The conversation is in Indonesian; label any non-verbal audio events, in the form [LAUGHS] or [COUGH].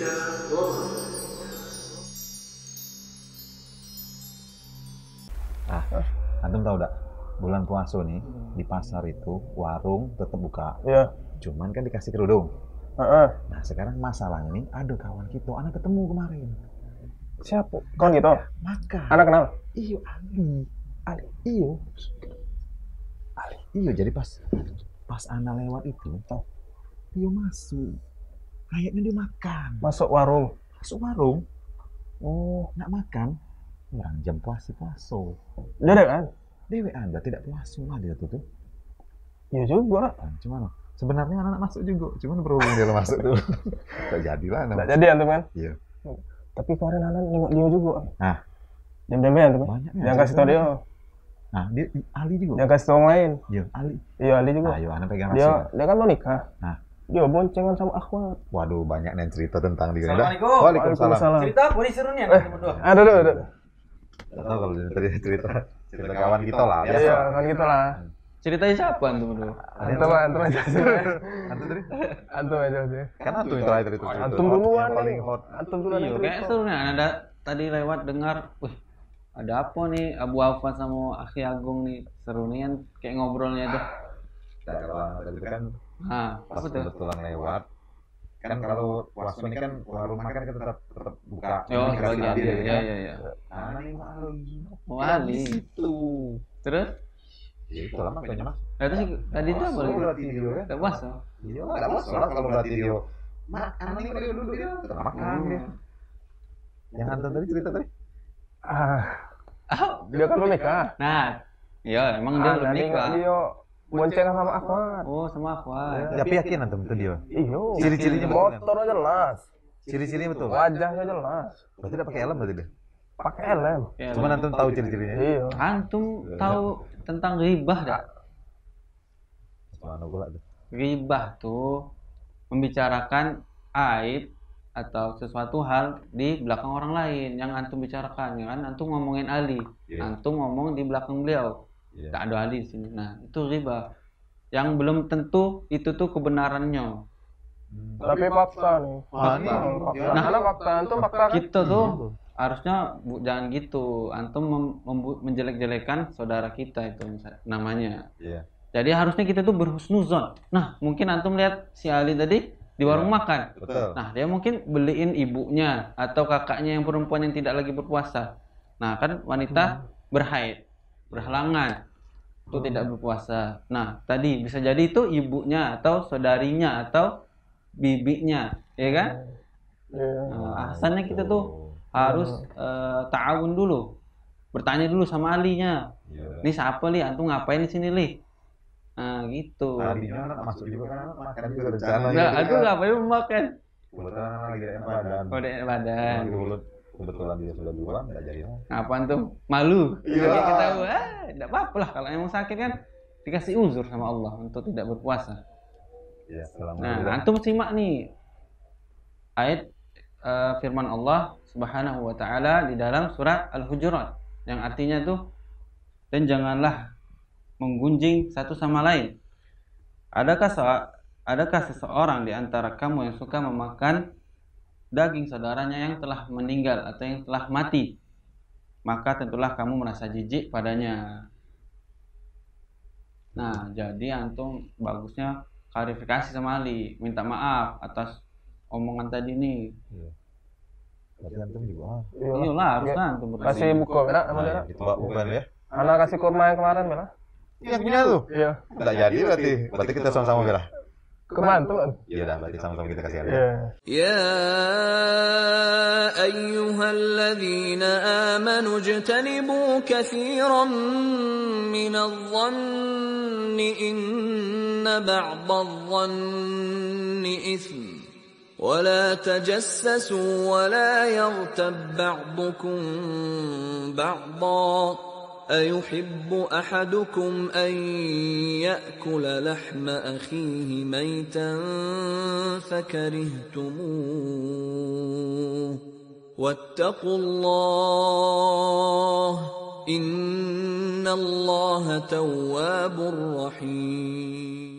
Nah, Ah, ah. antum tahu tak? Bulan puasa nih hmm. di pasar itu warung tetap buka. Iya. Cuman kan dikasih kerudung. Uh-uh. Nah sekarang masalah ini, ada kawan kita, anak ketemu kemarin. Siapa? Kawan gitu? Ya, Maka. Anak kenal? Iyo, Ali. Ali, iyo. Ali, iyo. Jadi pas pas anak lewat itu, oh, iyo masuk Kayaknya dia makan. Masuk warung? Masuk warung. Oh, nak makan? Orang ya, jam puasa puasa. Dewean? Dewean, berarti tidak puasa lah dia tuh tuh. Iya juga. Cuman sebenarnya anak, anak masuk juga, cuman berhubung dia masuk tuh. tak jadilah lah. [LAUGHS] Tak jadi antum teman. Iya. Tapi kemarin anak nengok dia juga. Nah. Jam-jamnya teman. Banyak. Yang kasih tau dia. Nah, dia Ali juga. Yang kasih tau lain. Iya, Ali. Iya, Ali juga. Ayo, anak pegang Dia, dia kan mau nikah. Nah Yo boncengan sama Ahwat. Waduh banyak nih cerita tentang dia. Assalamualaikum. Waalaikumsalam. Waalaikumsalam. Cerita apa nih seru nih anak Ada, ada. aduh tahu kalau cerita cerita cerita kawan kita lah. Iya kawan kita lah. Ceritanya siapa antum dulu? Antum antum aja. Antum aja. Antum aja Kan antum yang terakhir itu. Antum duluan. Paling hot. Antum duluan. Iya kayak seru nih. Ada tadi lewat dengar, wih ada apa nih Abu Alfa sama Akhi Agung nih seru nih kan kayak ngobrolnya tuh. Tidak kan Ah, pas apa tuh? lewat. Kan, kan kalau waktu ini kan, kan warung makan kan tetap tetap buka. Oh, kita iya, ya. iya, iya, iya. Nah, ini malu di situ. Terus? Ya itu lama kayaknya mas. Nah, terus nah, tadi itu apa lagi? Berarti dia kan? Tidak puasa. Oh. Iya, enggak puas lah kalau berarti dia. Makan ini kalau dulu dia tetap makan. Hmm. Yang antar tadi cerita tadi. Ah, dia kan belum nikah. Nah, iya emang dia ah, belum nikah. Iya boncengan sama akwar Oh, sama akwar iya. tapi yakin antum itu dia. Iya. Ciri-cirinya kan? motor aja jelas. ciri ciri betul. Wajahnya jelas. Berarti dia pakai helm berarti dia. Pakai helm. Iya, Cuma antum tahu ciri-cirinya. Iya. Antum iya. tahu tentang ribah enggak? Ribah tuh membicarakan aib atau sesuatu hal di belakang orang lain yang antum bicarakan, ya kan? Antum ngomongin Ali, yeah. antum ngomong di belakang beliau yeah. tak ada ahli di sini nah itu riba yang belum tentu itu tuh kebenarannya hmm. tapi fakta nih ah, fakta nah karena fakta itu, fakta kita kan? gitu tuh hmm. harusnya bu, jangan gitu antum mem, menjelek-jelekan saudara kita itu misalnya, namanya yeah. jadi harusnya kita tuh berhusnuzon nah mungkin antum lihat si Ali tadi di warung ya, makan. Betul. Nah, dia mungkin beliin ibunya atau kakaknya yang perempuan yang tidak lagi berpuasa. Nah, kan wanita hmm. berhaid, berhalangan itu oh. tidak berpuasa. Nah, tadi bisa jadi itu ibunya atau saudarinya atau bibinya, ya kan? Yeah. Ya. Nah, asalnya kita tuh harus yeah. Ya. uh, ta'awun dulu. Bertanya dulu sama ahlinya. Yeah. Ini siapa, Li? Antum ngapain di sini, Li? Nah, gitu. Ahlinya anak masuk juga kan makan juga rencana. Enggak, aku gitu kan? ngapain makan. Kebetulan kan lagi ada badan. Oh, ada badan kebetulan dia sudah duluan nggak jadi lagi. Apaan tuh? Malu. ya. Yeah. Kita tahu, ah, tidak apa-apa lah kalau emang sakit kan dikasih uzur sama Allah untuk tidak berpuasa. Ya, nah, antum simak nih ayat uh, firman Allah Subhanahu wa taala di dalam surat Al-Hujurat yang artinya tuh dan janganlah menggunjing satu sama lain. Adakah adakah seseorang di antara kamu yang suka memakan daging saudaranya yang telah meninggal atau yang telah mati, maka tentulah kamu merasa jijik padanya. Nah, jadi antum bagusnya klarifikasi sama Ali, minta maaf atas omongan tadi nih. Iya. Tapi antum juga. Ah. Iya. iya lah, harus lah antum berarti. Kasih buku merah sama nah, gitu, Mbak bukan ya. Anak kasih kurma yang kemarin merah. iya punya tuh. Iya. Tidak jadi berarti. Berarti kita sama-sama merah. -sama kemantul. Ya udah berarti sama-sama kita kasihan. Yeah. Ya ayyuhalladzina amanu jtanibu katsiran minadh dhanni inna ba'dadh dhanni itsm ولا تجسسوا ولا يغتب بعضكم بعضا أيحب أحدكم أن يأكل لحم أخيه ميتا فكرهتموه واتقوا الله إن الله تواب رحيم